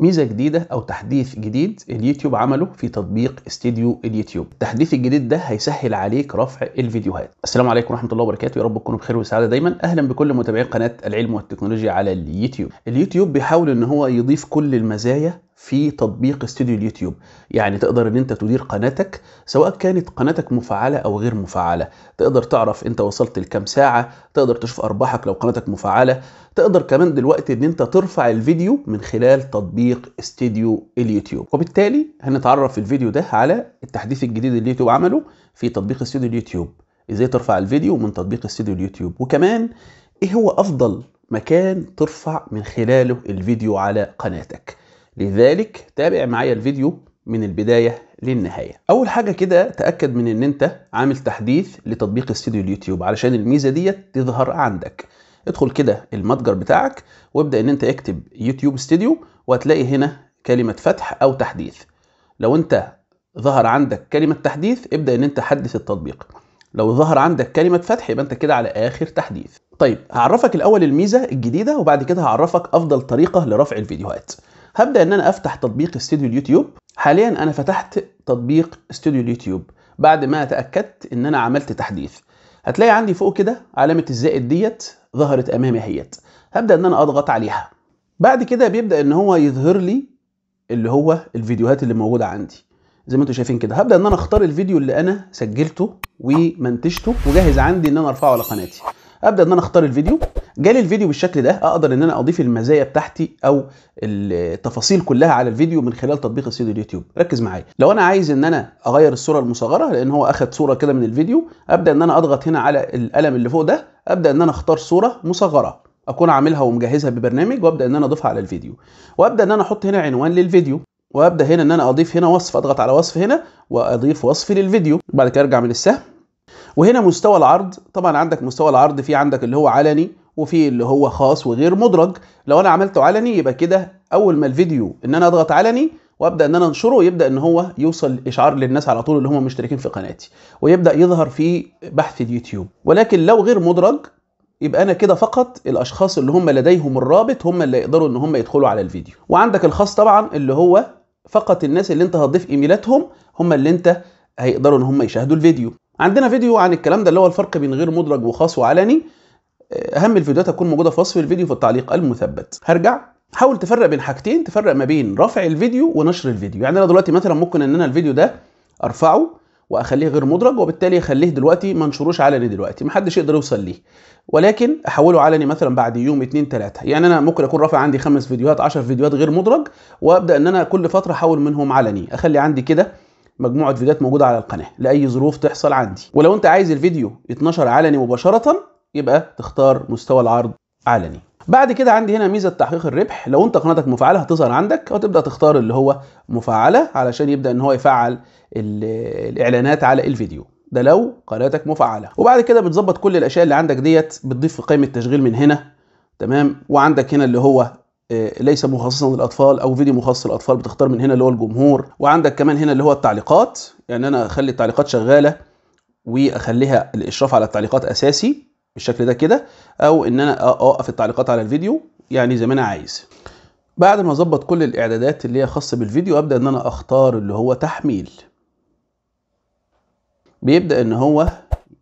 ميزه جديده او تحديث جديد اليوتيوب عمله في تطبيق استديو اليوتيوب التحديث الجديد ده هيسهل عليك رفع الفيديوهات السلام عليكم ورحمه الله وبركاته يا رب تكونوا بخير وسعاده دايما اهلا بكل متابعي قناه العلم والتكنولوجيا على اليوتيوب اليوتيوب بيحاول ان هو يضيف كل المزايا في تطبيق استوديو اليوتيوب يعني تقدر ان انت تدير قناتك سواء كانت قناتك مفعله او غير مفعله تقدر تعرف انت وصلت لكام ساعه تقدر تشوف ارباحك لو قناتك مفعله تقدر كمان دلوقتي ان انت ترفع الفيديو من خلال تطبيق استوديو اليوتيوب وبالتالي هنتعرف في الفيديو ده على التحديث الجديد اللي اليوتيوب عمله في تطبيق استوديو اليوتيوب ازاي ترفع الفيديو من تطبيق استوديو اليوتيوب وكمان ايه هو افضل مكان ترفع من خلاله الفيديو على قناتك لذلك تابع معايا الفيديو من البداية للنهاية أول حاجة كده تأكد من أن أنت عامل تحديث لتطبيق استوديو اليوتيوب علشان الميزة دي تظهر عندك ادخل كده المتجر بتاعك وابدأ أن أنت اكتب يوتيوب استوديو وهتلاقي هنا كلمة فتح أو تحديث لو أنت ظهر عندك كلمة تحديث ابدأ أن أنت حدث التطبيق لو ظهر عندك كلمة فتح يبقى أنت كده على آخر تحديث طيب هعرفك الأول الميزة الجديدة وبعد كده هعرفك أفضل طريقة لرفع الفيديوهات هبدا ان انا افتح تطبيق استوديو اليوتيوب حاليا انا فتحت تطبيق استوديو اليوتيوب بعد ما تاكدت ان انا عملت تحديث هتلاقي عندي فوق كده علامه الزائد ديت ظهرت امامي اهيت هبدا ان انا اضغط عليها بعد كده بيبدا ان هو يظهر لي اللي هو الفيديوهات اللي موجوده عندي زي ما انتم شايفين كده هبدا ان انا اختار الفيديو اللي انا سجلته ومنتجته وجاهز عندي ان انا ارفعه على قناتي ابدا ان انا اختار الفيديو جالي الفيديو بالشكل ده اقدر ان انا اضيف المزايا بتاعتي او التفاصيل كلها على الفيديو من خلال تطبيق استوديو اليوتيوب ركز معايا لو انا عايز ان انا اغير الصوره المصغره لان هو اخد صوره كده من الفيديو ابدا ان انا اضغط هنا على القلم اللي فوق ده ابدا ان انا اختار صوره مصغره اكون عاملها ومجهزها ببرنامج وابدا ان انا اضيفها على الفيديو وابدا ان انا احط هنا عنوان للفيديو وابدا هنا ان انا اضيف هنا وصف اضغط على وصف هنا واضيف وصف للفيديو بعد كده ارجع من السهم وهنا مستوى العرض طبعا عندك مستوى العرض في عندك اللي هو علني وفي اللي هو خاص وغير مدرج لو انا عملته علني يبقى كده اول ما الفيديو ان انا اضغط علني وابدا ان انا انشره يبدا ان هو يوصل اشعار للناس على طول اللي هم مشتركين في قناتي ويبدا يظهر في بحث اليوتيوب ولكن لو غير مدرج يبقى انا كده فقط الاشخاص اللي هم لديهم الرابط هم اللي يقدروا ان هم يدخلوا على الفيديو وعندك الخاص طبعا اللي هو فقط الناس اللي انت هتضيف ايميلاتهم هم اللي انت هيقدروا ان هم يشاهدوا الفيديو عندنا فيديو عن الكلام ده اللي هو الفرق بين غير مدرج وخاص وعلني اهم الفيديوهات هتكون موجوده في وصف الفيديو في التعليق المثبت هرجع حاول تفرق بين حاجتين تفرق ما بين رفع الفيديو ونشر الفيديو يعني انا دلوقتي مثلا ممكن ان انا الفيديو ده ارفعه واخليه غير مدرج وبالتالي اخليه دلوقتي ما انشروش علني دلوقتي محدش يقدر يوصل ليه ولكن احوله علني مثلا بعد يوم اتنين تلاته يعني انا ممكن اكون رافع عندي خمس فيديوهات 10 فيديوهات غير مدرج وابدا ان انا كل فتره احول منهم علني اخلي عندي كده مجموعه فيديوهات موجوده على القناه لاي ظروف تحصل عندي ولو انت عايز الفيديو يتنشر علني مباشره يبقى تختار مستوى العرض علني بعد كده عندي هنا ميزه تحقيق الربح لو انت قناتك مفعله هتظهر عندك وتبدا تختار اللي هو مفعله علشان يبدا ان هو يفعل الاعلانات على الفيديو ده لو قناتك مفعله وبعد كده بتظبط كل الاشياء اللي عندك ديت بتضيف في قائمه التشغيل من هنا تمام وعندك هنا اللي هو آه، ليس مخصصا للاطفال او فيديو مخصص للاطفال بتختار من هنا اللي هو الجمهور وعندك كمان هنا اللي هو التعليقات يعني انا اخلي التعليقات شغاله واخليها الاشراف على التعليقات اساسي بالشكل ده كده او ان انا اوقف التعليقات على الفيديو يعني زي ما انا عايز بعد ما اظبط كل الاعدادات اللي هي خاصه بالفيديو ابدا ان انا اختار اللي هو تحميل بيبدا ان هو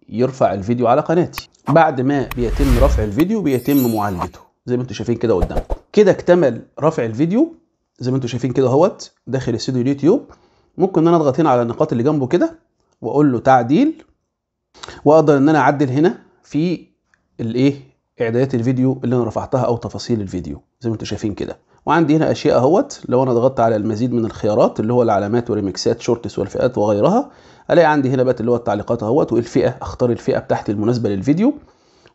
يرفع الفيديو على قناتي بعد ما بيتم رفع الفيديو بيتم معالجته زي ما انتم شايفين كده قدامكم كده اكتمل رفع الفيديو زي ما انتم شايفين كده اهوت داخل استوديو اليوتيوب ممكن ان انا اضغط هنا على النقاط اللي جنبه كده واقول له تعديل واقدر ان انا اعدل هنا في الايه اعدادات الفيديو اللي انا رفعتها او تفاصيل الفيديو زي ما انتم شايفين كده وعندي هنا اشياء اهوت لو انا ضغطت على المزيد من الخيارات اللي هو العلامات والريمكسات شورتس والفئات وغيرها الاقي عندي هنا بقى اللي هو التعليقات اهوت والفئه اختار الفئه بتاعتي المناسبه للفيديو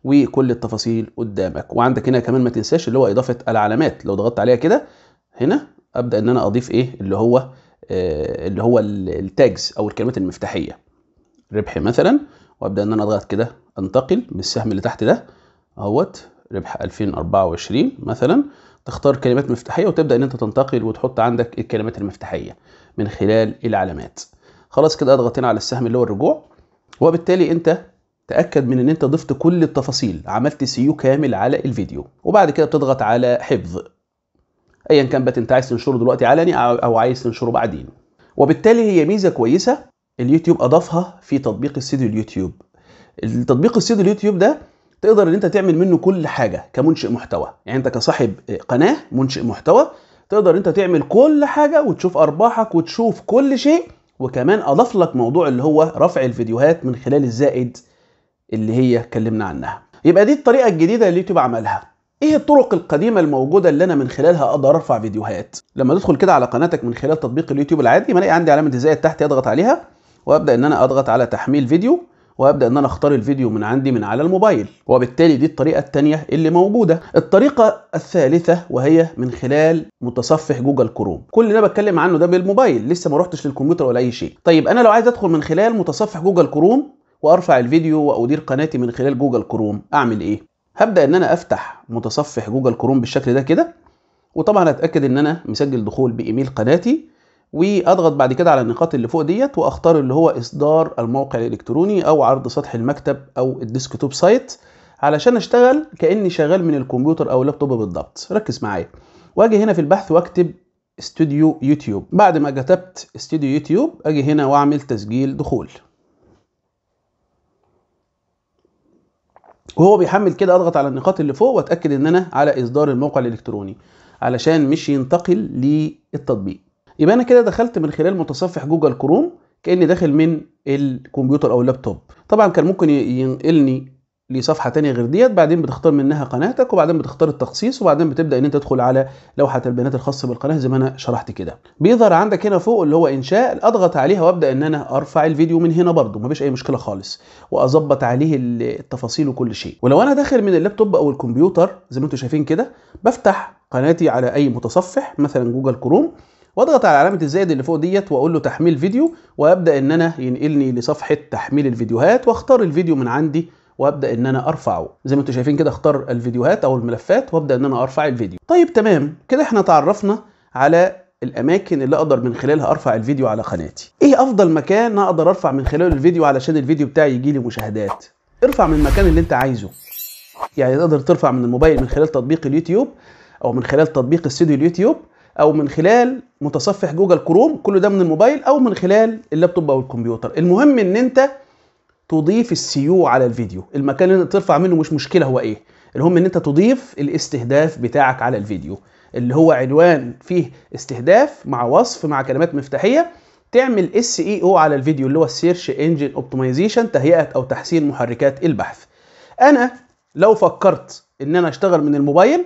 وكل التفاصيل قدامك وعندك هنا كمان ما تنساش اللي هو اضافه العلامات لو ضغطت عليها كده هنا ابدا ان انا اضيف ايه اللي هو آه اللي هو التاجز او الكلمات المفتاحيه ربح مثلا وابدا ان انا اضغط كده انتقل بالسهم اللي تحت ده اهوت ربح 2024 مثلا تختار كلمات مفتاحيه وتبدا ان انت تنتقل وتحط عندك الكلمات المفتاحيه من خلال العلامات خلاص كده اضغط هنا على السهم اللي هو الرجوع وبالتالي انت تاكد من ان انت ضفت كل التفاصيل عملت سيو كامل على الفيديو وبعد كده بتضغط على حفظ ايا كان بقى انت عايز تنشره دلوقتي علني او عايز تنشره بعدين وبالتالي هي ميزه كويسه اليوتيوب اضافها في تطبيق استوديو اليوتيوب التطبيق السيدو اليوتيوب ده تقدر ان انت تعمل منه كل حاجه كمنشئ محتوى يعني انت كصاحب قناه منشئ محتوى تقدر انت تعمل كل حاجه وتشوف ارباحك وتشوف كل شيء وكمان اضاف لك موضوع اللي هو رفع الفيديوهات من خلال الزائد اللي هي اتكلمنا عنها يبقى دي الطريقه الجديده اللي اليوتيوب عملها ايه الطرق القديمه الموجوده اللي انا من خلالها اقدر ارفع فيديوهات لما تدخل كده على قناتك من خلال تطبيق اليوتيوب العادي بلاقي عندي علامه الزائد تحت اضغط عليها وابدا ان انا اضغط على تحميل فيديو وابدا ان انا اختار الفيديو من عندي من على الموبايل وبالتالي دي الطريقه الثانيه اللي موجوده الطريقه الثالثه وهي من خلال متصفح جوجل كروم كل اللي انا بتكلم عنه ده بالموبايل لسه ما رحتش للكمبيوتر ولا اي شيء طيب انا لو عايز ادخل من خلال متصفح جوجل كروم وارفع الفيديو وادير قناتي من خلال جوجل كروم اعمل ايه هبدا ان انا افتح متصفح جوجل كروم بالشكل ده كده وطبعا اتاكد ان انا مسجل دخول بايميل قناتي واضغط بعد كده على النقاط اللي فوق ديت واختار اللي هو اصدار الموقع الالكتروني او عرض سطح المكتب او الديسكتوب سايت علشان اشتغل كاني شغال من الكمبيوتر او اللابتوب بالضبط ركز معايا واجي هنا في البحث واكتب استوديو يوتيوب بعد ما كتبت استوديو يوتيوب اجي هنا واعمل تسجيل دخول وهو بيحمل كده اضغط على النقاط اللي فوق واتاكد ان انا على اصدار الموقع الالكتروني علشان مش ينتقل للتطبيق يبقى انا كده دخلت من خلال متصفح جوجل كروم كاني داخل من الكمبيوتر او اللابتوب طبعا كان ممكن ينقلني لصفحه تانية غير ديت بعدين بتختار منها قناتك وبعدين بتختار التخصيص وبعدين بتبدا ان انت تدخل على لوحه البيانات الخاصه بالقناه زي ما انا شرحت كده بيظهر عندك هنا فوق اللي هو انشاء اضغط عليها وابدا ان انا ارفع الفيديو من هنا برده مفيش اي مشكله خالص واظبط عليه التفاصيل وكل شيء ولو انا داخل من اللابتوب او الكمبيوتر زي ما انتم شايفين كده بفتح قناتي على اي متصفح مثلا جوجل كروم واضغط على علامه الزائد اللي فوق ديت واقول له تحميل فيديو وابدا ان انا ينقلني لصفحه تحميل الفيديوهات واختار الفيديو من عندي وابدا ان انا ارفعه زي ما انتم شايفين كده اختار الفيديوهات او الملفات وابدا ان انا ارفع الفيديو طيب تمام كده احنا تعرفنا على الاماكن اللي اقدر من خلالها ارفع الفيديو على قناتي ايه افضل مكان اقدر ارفع من خلاله الفيديو علشان الفيديو بتاعي يجي لي مشاهدات ارفع من المكان اللي انت عايزه يعني تقدر ترفع من الموبايل من خلال تطبيق اليوتيوب او من خلال تطبيق استوديو اليوتيوب او من خلال متصفح جوجل كروم كل ده من الموبايل او من خلال اللابتوب او الكمبيوتر المهم ان انت تضيف السيو على الفيديو المكان اللي انت ترفع منه مش مشكله هو ايه المهم ان انت تضيف الاستهداف بتاعك على الفيديو اللي هو عنوان فيه استهداف مع وصف مع كلمات مفتاحيه تعمل اس اي او على الفيديو اللي هو السيرش انجن اوبتمايزيشن تهيئه او تحسين محركات البحث انا لو فكرت ان انا اشتغل من الموبايل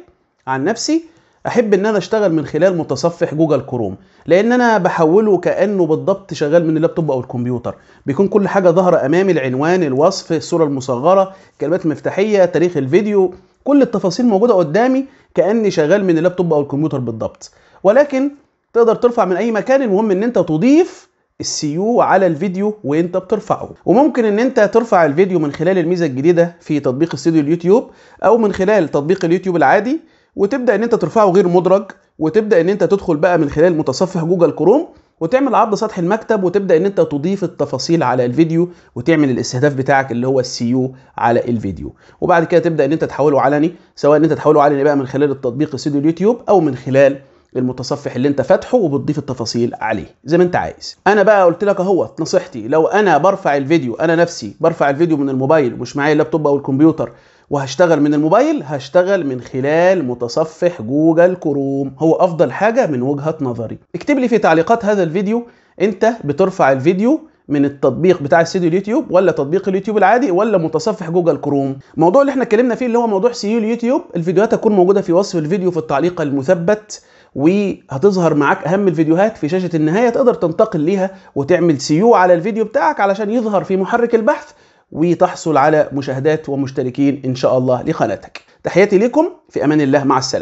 عن نفسي احب ان انا اشتغل من خلال متصفح جوجل كروم لان انا بحوله كانه بالضبط شغال من اللابتوب او الكمبيوتر بيكون كل حاجه ظاهره امامي العنوان الوصف الصوره المصغره كلمات مفتاحيه تاريخ الفيديو كل التفاصيل موجوده قدامي كاني شغال من اللابتوب او الكمبيوتر بالضبط ولكن تقدر ترفع من اي مكان المهم ان انت تضيف السيو على الفيديو وانت بترفعه وممكن ان انت ترفع الفيديو من خلال الميزه الجديده في تطبيق استوديو اليوتيوب او من خلال تطبيق اليوتيوب العادي وتبدا ان انت ترفعه غير مدرج وتبدا ان انت تدخل بقى من خلال متصفح جوجل كروم وتعمل عرض سطح المكتب وتبدا ان انت تضيف التفاصيل على الفيديو وتعمل الاستهداف بتاعك اللي هو السي يو على الفيديو وبعد كده تبدا ان انت تحوله علني سواء ان انت تحوله علني بقى من خلال التطبيق استوديو اليوتيوب او من خلال المتصفح اللي انت فاتحه وبتضيف التفاصيل عليه زي ما انت عايز انا بقى قلت لك اهو نصيحتي لو انا برفع الفيديو انا نفسي برفع الفيديو من الموبايل مش معايا اللابتوب او الكمبيوتر وهشتغل من الموبايل هشتغل من خلال متصفح جوجل كروم هو افضل حاجه من وجهه نظري اكتب لي في تعليقات هذا الفيديو انت بترفع الفيديو من التطبيق بتاع استوديو اليوتيوب ولا تطبيق اليوتيوب العادي ولا متصفح جوجل كروم الموضوع اللي احنا اتكلمنا فيه اللي هو موضوع سيو اليوتيوب الفيديوهات هتكون موجوده في وصف الفيديو في التعليق المثبت وهتظهر معاك اهم الفيديوهات في شاشه النهايه تقدر تنتقل ليها وتعمل سيو على الفيديو بتاعك علشان يظهر في محرك البحث وتحصل على مشاهدات ومشتركين إن شاء الله لقناتك تحياتي لكم في أمان الله مع السلامة